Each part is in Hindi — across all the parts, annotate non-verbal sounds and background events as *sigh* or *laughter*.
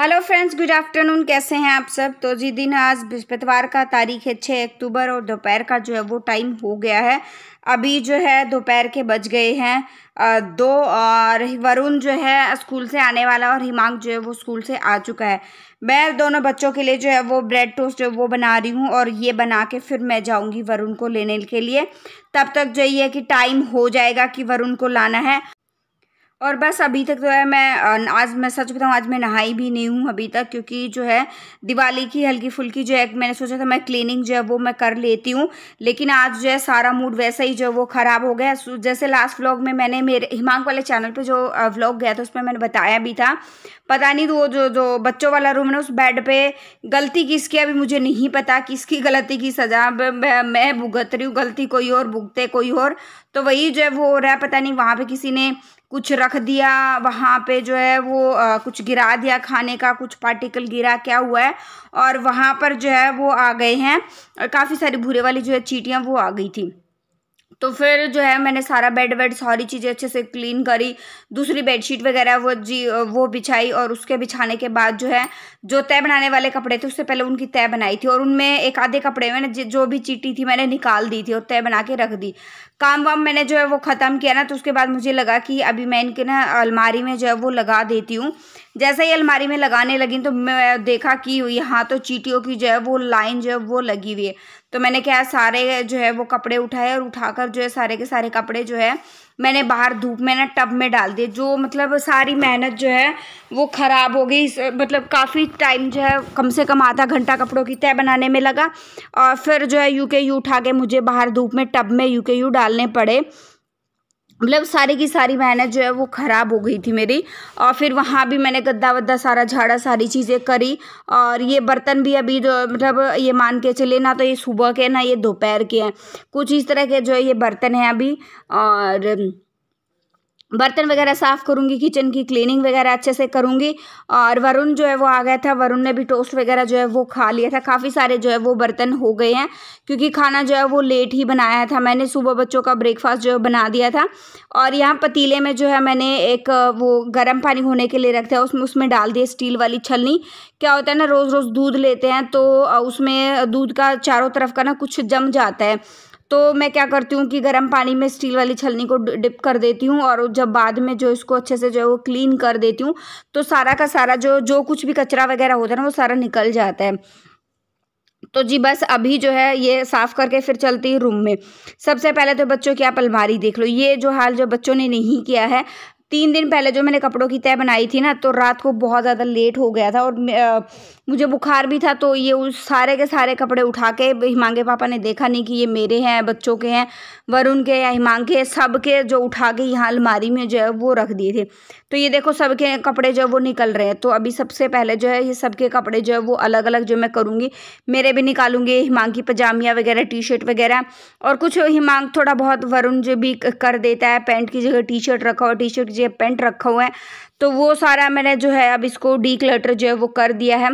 हेलो फ्रेंड्स गुड आफ्टरनून कैसे हैं आप सब तो जी दिन आज बृहस्पतिवार का तारीख है छः अक्टूबर और दोपहर का जो है वो टाइम हो गया है अभी जो है दोपहर के बज गए हैं दो और वरुण जो है स्कूल से आने वाला और हिमांक जो है वो स्कूल से आ चुका है मैं दोनों बच्चों के लिए जो है वो ब्रेड टोस्ट वो बना रही हूँ और ये बना के फिर मैं जाऊँगी वरुण को लेने के लिए तब तक जो ये कि टाइम हो जाएगा कि वरुण को लाना है और बस अभी तक तो है मैं आज मैं सच बताऊँ आज मैं नहाई भी नहीं हूँ अभी तक क्योंकि जो है दिवाली की हल्की फुल्की जो है मैंने सोचा था मैं क्लीनिंग जो है वो मैं कर लेती हूँ लेकिन आज जो है सारा मूड वैसा ही जो है वो ख़राब हो गया जैसे लास्ट व्लॉग में मैंने मेरे हिमांक वाले चैनल पर जो व्लॉग गया था उसमें मैंने बताया भी था पता नहीं वो जो जो बच्चों वाला रूम है उस बेड पर गलती किसकी अभी मुझे नहीं पता किसकी गलती की सजा मैं भुगत रही हूँ गलती कोई और भुगते कोई और तो वही जो है वो हो रहा है पता नहीं वहाँ पर किसी ने कुछ रख दिया वहाँ पे जो है वो आ, कुछ गिरा दिया खाने का कुछ पार्टिकल गिरा क्या हुआ है और वहाँ पर जो है वो आ गए हैं और काफ़ी सारी भूरे वाली जो है चीटियाँ वो आ गई थी तो फिर जो है मैंने सारा बेड वेड सारी चीज़ें अच्छे से क्लीन करी दूसरी बेडशीट वगैरह वो जी वो बिछाई और उसके बिछाने के बाद जो है जो तय बनाने वाले कपड़े थे उससे पहले उनकी तय बनाई थी और उनमें एक आधे कपड़े मैंने जो भी चीटी थी मैंने निकाल दी थी और तय बना के रख दी काम वाम मैंने जो है वो ख़त्म किया ना तो उसके बाद मुझे लगा कि अभी मैं इनके ना अलमारी में जो है वो लगा देती हूँ जैसे ही अलमारी में लगाने लगी तो मैं देखा कि यहाँ तो चीटियों की जो है वो लाइन जो है वो लगी हुई है तो मैंने क्या सारे जो है वो कपड़े उठाए और उठाकर जो है सारे के सारे कपड़े जो है मैंने बाहर धूप में ना टब में डाल दिए जो मतलब सारी मेहनत जो है वो ख़राब हो गई मतलब काफ़ी टाइम जो है कम से कम आधा घंटा कपड़ों की तय बनाने में लगा और फिर जो है यू के यू उठा के मुझे बाहर धूप में टब में यू के यू डालने पड़े मतलब सारी की सारी मेहनत जो है वो ख़राब हो गई थी मेरी और फिर वहाँ भी मैंने गद्दा वद्दा सारा झाड़ा सारी चीज़ें करी और ये बर्तन भी अभी जो मतलब ये मान के चले ना तो ये सुबह के ना ये दोपहर के हैं कुछ इस तरह के जो है ये बर्तन हैं अभी और बर्तन वगैरह साफ़ करूँगी किचन की क्लीनिंग वगैरह अच्छे से करूँगी और वरुण जो है वो आ गया था वरुण ने भी टोस्ट वगैरह जो है वो खा लिया था काफ़ी सारे जो है वो बर्तन हो गए हैं क्योंकि खाना जो है वो लेट ही बनाया था मैंने सुबह बच्चों का ब्रेकफास्ट जो है बना दिया था और यहाँ पतीले में जो है मैंने एक वो गर्म पानी होने के लिए रखा है उसमें उसमें डाल दिया स्टील वाली छलनी क्या होता है ना रोज़ रोज़ दूध लेते हैं तो उसमें दूध का चारों तरफ का ना कुछ जम जाता है तो मैं क्या करती हूँ कि गर्म पानी में स्टील वाली छलनी को डिप कर देती हूँ और जब बाद में जो इसको अच्छे से जो है वो क्लीन कर देती हूँ तो सारा का सारा जो जो कुछ भी कचरा वगैरह होता है ना वो सारा निकल जाता है तो जी बस अभी जो है ये साफ़ करके फिर चलती है रूम में सबसे पहले तो बच्चों की आप अलमारी देख लो ये जो हाल जो बच्चों ने नहीं किया है तीन दिन पहले जो मैंने कपड़ों की तय बनाई थी ना तो रात को बहुत ज़्यादा लेट हो गया था और मुझे बुखार भी था तो ये उस सारे के सारे कपड़े उठा के हिमांगे पापा ने देखा नहीं कि ये मेरे हैं बच्चों के हैं वरुण के या हिमांग के सब के जो उठा के यहाँ अलमारी में जो है वो रख दिए थे तो ये देखो सबके कपड़े जो है वो निकल रहे हैं तो अभी सबसे पहले जो है ये सबके कपड़े जो है वो अलग अलग जो मैं करूँगी मेरे भी निकालूंगी हिमांग की पजामिया वगैरह टी शर्ट वगैरह और कुछ हिमांग थोड़ा बहुत वरुण जो भी कर देता है पैंट की जगह टी शर्ट रखा हुआ टी शर्ट की जगह पेंट रखा हुआ है तो वो सारा मैंने जो है अब इसको डी जो है वो कर दिया है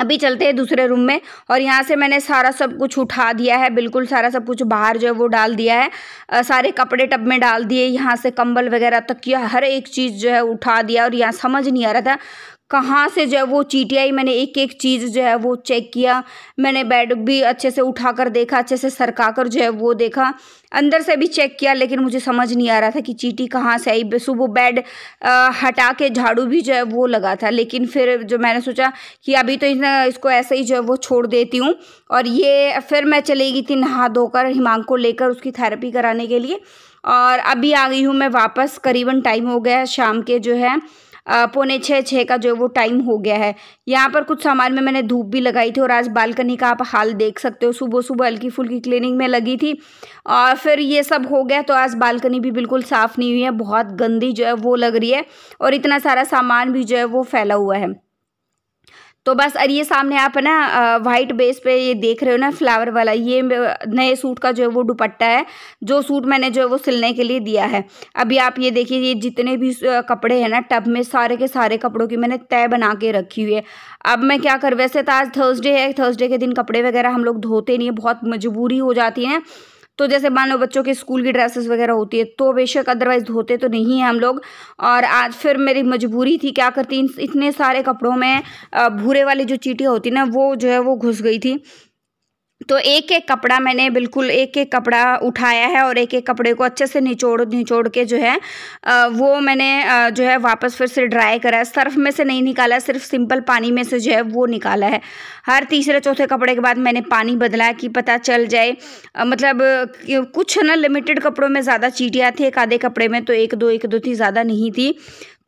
अभी चलते हैं दूसरे रूम में और यहाँ से मैंने सारा सब कुछ उठा दिया है बिल्कुल सारा सब कुछ बाहर जो है वो डाल दिया है आ, सारे कपड़े टब में डाल दिए यहाँ से कंबल वगैरह तक किया हर एक चीज़ जो है उठा दिया और यहाँ समझ नहीं आ रहा था कहाँ से जो है वो चीटी आई मैंने एक एक चीज़ जो है वो चेक किया मैंने बेड भी अच्छे से उठा कर देखा अच्छे से सरका कर जो है वो देखा अंदर से भी चेक किया लेकिन मुझे समझ नहीं आ रहा था कि चीटी कहाँ से आई सुबह बेड हटा के झाड़ू भी जो है वो लगा था लेकिन फिर जो मैंने सोचा कि अभी तो इसको ऐसे ही जो है वो छोड़ देती हूँ और ये फिर मैं चली गई थी नहा धोकर हिमांग को लेकर उसकी थेरेपी कराने के लिए और अभी आ गई हूँ मैं वापस करीबन टाइम हो गया शाम के जो है पौने छः छः का जो है वो टाइम हो गया है यहाँ पर कुछ सामान में मैंने धूप भी लगाई थी और आज बालकनी का आप हाल देख सकते हो सुबह सुबह हल्की फुल्की क्लीनिंग में लगी थी और फिर ये सब हो गया तो आज बालकनी भी बिल्कुल साफ़ नहीं हुई है बहुत गंदी जो है वो लग रही है और इतना सारा सामान भी जो है वो फैला हुआ है तो बस अरे ये सामने आप है ना वाइट बेस पे ये देख रहे हो ना फ्लावर वाला ये नए सूट का जो है वो दुपट्टा है जो सूट मैंने जो है वो सिलने के लिए दिया है अभी आप ये देखिए ये जितने भी कपड़े हैं ना टब में सारे के सारे कपड़ों की मैंने तय बना के रखी हुई है अब मैं क्या कर वैसे तो आज थर्सडे है थर्सडे के दिन कपड़े वगैरह हम लोग धोते नहीं बहुत मजबूरी हो जाती है तो जैसे मान लो बच्चों के स्कूल की ड्रेसेस वगैरह होती है तो बेशक अदरवाइज़ धोते तो नहीं है हम लोग और आज फिर मेरी मजबूरी थी क्या करती इतने सारे कपड़ों में भूरे वाली जो चीटियाँ होती ना वो जो है वो घुस गई थी तो एक एक कपड़ा मैंने बिल्कुल एक एक कपड़ा उठाया है और एक एक कपड़े को अच्छे से निचोड़ निचोड़ के जो है वो मैंने जो है वापस फिर से ड्राई करा है सर्फ में से नहीं निकाला सिर्फ सिंपल पानी में से जो है वो निकाला है हर तीसरे चौथे कपड़े के बाद मैंने पानी बदला कि पता चल जाए मतलब कुछ ना लिमिटेड कपड़ों में ज़्यादा चीटियाँ थी एक आधे कपड़े में तो एक दो एक दो थी ज़्यादा नहीं थी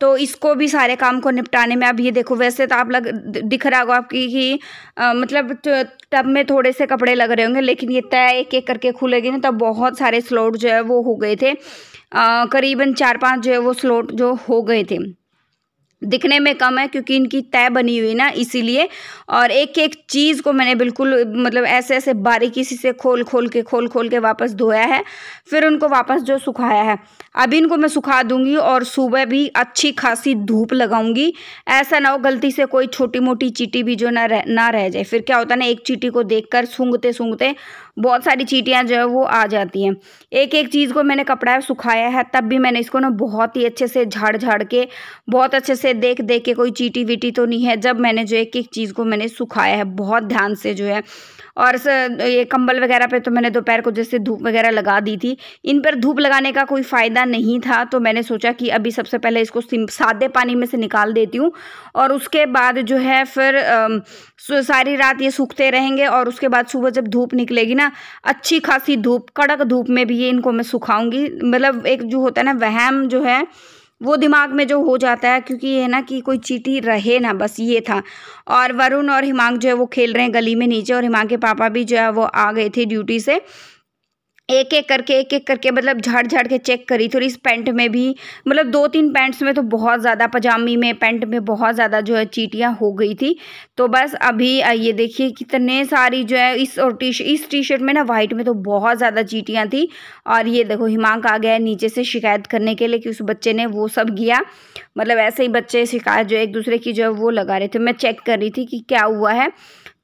तो इसको भी सारे काम को निपटाने में अब ये देखो वैसे तो आप लग दिख रहा होगा आपकी ही आ, मतलब टब में थोड़े से कपड़े लग रहे होंगे लेकिन ये तय एक एक करके खुलेगी ना तब बहुत सारे स्लोट जो है वो हो गए थे करीबन चार पाँच जो है वो स्लोट जो हो गए थे दिखने में कम है क्योंकि इनकी तय बनी हुई ना इसीलिए और एक एक चीज़ को मैंने बिल्कुल मतलब ऐसे ऐसे बारीकी सी से खोल खोल के खोल खोल के वापस धोया है फिर उनको वापस जो सुखाया है अभी इनको मैं सुखा दूंगी और सुबह भी अच्छी खासी धूप लगाऊंगी ऐसा ना हो गलती से कोई छोटी मोटी चीटी भी जो ना रह ना रह जाए फिर क्या होता है ना एक चीटी को देख कर सूंघते सूंघते बहुत सारी चीटियाँ जो है वो आ जाती हैं एक एक चीज़ को मैंने कपड़ा सुखाया है तब भी मैंने इसको ना बहुत ही अच्छे से झाड़ झाड़ के बहुत अच्छे से देख देख के कोई चीटी वीटी तो नहीं है जब मैंने जो एक एक चीज़ को मैंने सुखाया है बहुत ध्यान से जो है और ये कंबल वगैरह पे तो मैंने दोपहर को जैसे धूप वगैरह लगा दी थी इन पर धूप लगाने का कोई फ़ायदा नहीं था तो मैंने सोचा कि अभी सबसे पहले इसको सादे पानी में से निकाल देती हूँ और उसके बाद जो है फिर सारी रात ये सूखते रहेंगे और उसके बाद सुबह जब धूप निकलेगी ना अच्छी खासी धूप कड़क धूप में भी ये इनको मैं सुखाऊंगी मतलब एक जो होता है ना वहम जो है वो दिमाग में जो हो जाता है क्योंकि ये है ना कि कोई चीटी रहे ना बस ये था और वरुण और हिमांग जो है वो खेल रहे हैं गली में नीचे और हिमांग के पापा भी जो है वो आ गए थे ड्यूटी से एक एक करके एक एक करके मतलब झाड़ झाड़ के चेक करी थी और इस पैंट में भी मतलब दो तीन पैंट्स में तो बहुत ज़्यादा पजामी में पैंट में बहुत ज़्यादा जो है चीटियाँ हो गई थी तो बस अभी ये देखिए कितने सारी जो है इस और टी इस टी शर्ट में ना वाइट में तो बहुत ज़्यादा चीटियाँ थी और ये देखो हिमांक आ गया नीचे से शिकायत करने के लिए कि उस बच्चे ने वो सब किया मतलब ऐसे ही बच्चे शिकायत जो एक दूसरे की जो है वो लगा रहे थे मैं चेक कर रही थी कि क्या हुआ है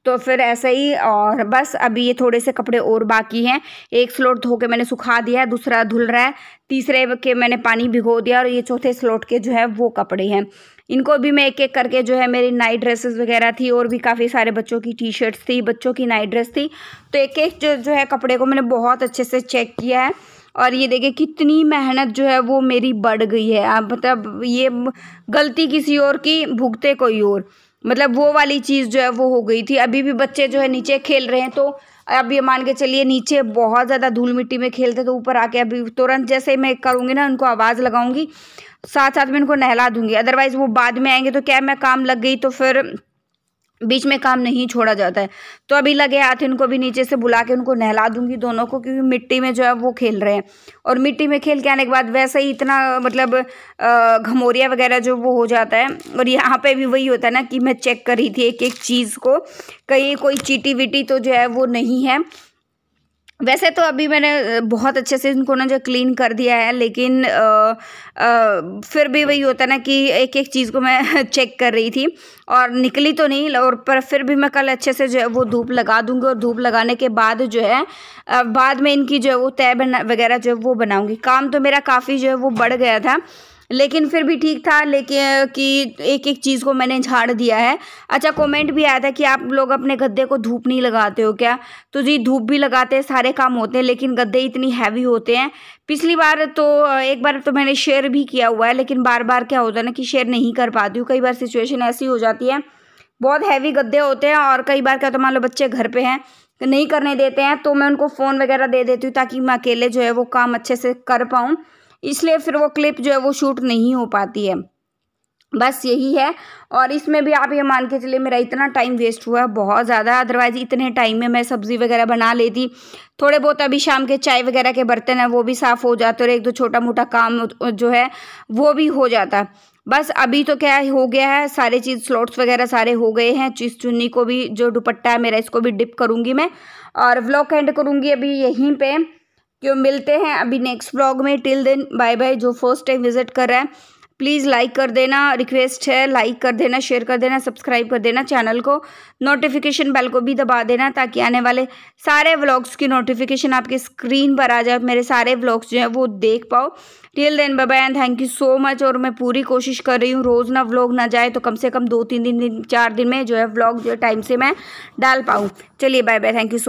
तो फिर ऐसे ही और बस अभी ये थोड़े से कपड़े और बाकी हैं एक स्लोट धो के मैंने सुखा दिया है दूसरा धुल रहा है तीसरे के मैंने पानी भिगो दिया और ये चौथे स्लोट के जो है वो कपड़े हैं इनको भी मैं एक एक करके जो है मेरी नाइट ड्रेसेस वगैरह थी और भी काफ़ी सारे बच्चों की टी शर्ट्स थी बच्चों की नाइट ड्रेस थी तो एक एक जो, जो है कपड़े को मैंने बहुत अच्छे से चेक किया है और ये देखिए कितनी मेहनत जो है वो मेरी बढ़ गई है मतलब ये गलती किसी और की भुगते कोई और मतलब वो वाली चीज़ जो है वो हो गई थी अभी भी बच्चे जो है नीचे खेल रहे हैं तो अब ये मान के चलिए नीचे बहुत ज़्यादा धूल मिट्टी में खेलते तो ऊपर आके अभी तुरंत जैसे मैं करूँगी ना उनको आवाज़ लगाऊंगी साथ साथ में उनको नहला दूंगी अदरवाइज़ वो बाद में आएंगे तो क्या मैं काम लग गई तो फिर बीच में काम नहीं छोड़ा जाता है तो अभी लगे हाथ इनको भी नीचे से बुला के उनको नहला दूंगी दोनों को क्योंकि मिट्टी में जो है वो खेल रहे हैं और मिट्टी में खेल के आने के बाद वैसे ही इतना मतलब घमोरिया वगैरह जो वो हो जाता है और यहाँ पे भी वही होता है ना कि मैं चेक कर रही थी एक एक चीज़ को कहीं कोई चीटी विटी तो जो है वो नहीं है वैसे तो अभी मैंने बहुत अच्छे से इनको ना जो क्लीन कर दिया है लेकिन आ, आ, फिर भी वही होता ना कि एक एक चीज़ को मैं चेक *laughs* कर रही थी और निकली तो नहीं और पर फिर भी मैं कल अच्छे से जो है वो धूप लगा दूँगी और धूप लगाने के बाद जो है बाद में इनकी जो है वो तय वगैरह जो है वो बनाऊँगी काम तो मेरा काफ़ी जो है वो बढ़ गया था लेकिन फिर भी ठीक था लेकिन कि एक एक चीज़ को मैंने झाड़ दिया है अच्छा कमेंट भी आया था कि आप लोग अपने गद्दे को धूप नहीं लगाते हो क्या तो जी धूप भी लगाते हैं सारे काम होते हैं लेकिन गद्दे इतनी हैवी होते हैं पिछली बार तो एक बार तो मैंने शेयर भी किया हुआ है लेकिन बार बार क्या होता है ना कि शेयर नहीं कर पाती हूँ कई बार सिचुएशन ऐसी हो जाती है बहुत हैवी गद्दे होते हैं और कई बार क्या होता है मान लो बच्चे घर पर हैं नहीं करने देते हैं तो मैं उनको फ़ोन वगैरह दे देती हूँ ताकि मैं अकेले जो है वो काम अच्छे से कर पाऊँ इसलिए फिर वो क्लिप जो है वो शूट नहीं हो पाती है बस यही है और इसमें भी आप ये मान के चलिए मेरा इतना टाइम वेस्ट हुआ है बहुत ज़्यादा अदरवाइज़ इतने टाइम में मैं सब्ज़ी वगैरह बना लेती थोड़े बहुत अभी शाम के चाय वगैरह के बर्तन हैं वो भी साफ़ हो जाते और एक दो छोटा मोटा काम जो है वो भी हो जाता बस अभी तो क्या हो गया है सारे चीज़ स्लॉट्स वगैरह सारे हो गए हैं चीज़ चुन्नी को भी जो दुपट्टा है मेरा इसको भी डिप करूँगी मैं और ब्लॉक एंड करूँगी अभी यहीं पर क्यों मिलते हैं अभी नेक्स्ट ब्लॉग में टिल देन बाय बाय जो फर्स्ट टाइम विजिट कर रहा है प्लीज़ लाइक कर देना रिक्वेस्ट है लाइक कर देना शेयर कर देना सब्सक्राइब कर देना चैनल को नोटिफिकेशन बेल को भी दबा देना ताकि आने वाले सारे व्लॉग्स की नोटिफिकेशन आपके स्क्रीन पर आ जाए मेरे सारे व्लॉग्स जो हैं वो देख पाओ till then bye and thank you so much और मैं पूरी कोशिश कर रही हूँ रोज़ ना व्लॉग ना जाए तो कम से कम दो तीन दिन चार दिन में जो है व्लॉग जो है टाइम से मैं डाल पाऊँ चलिए bye bye thank you so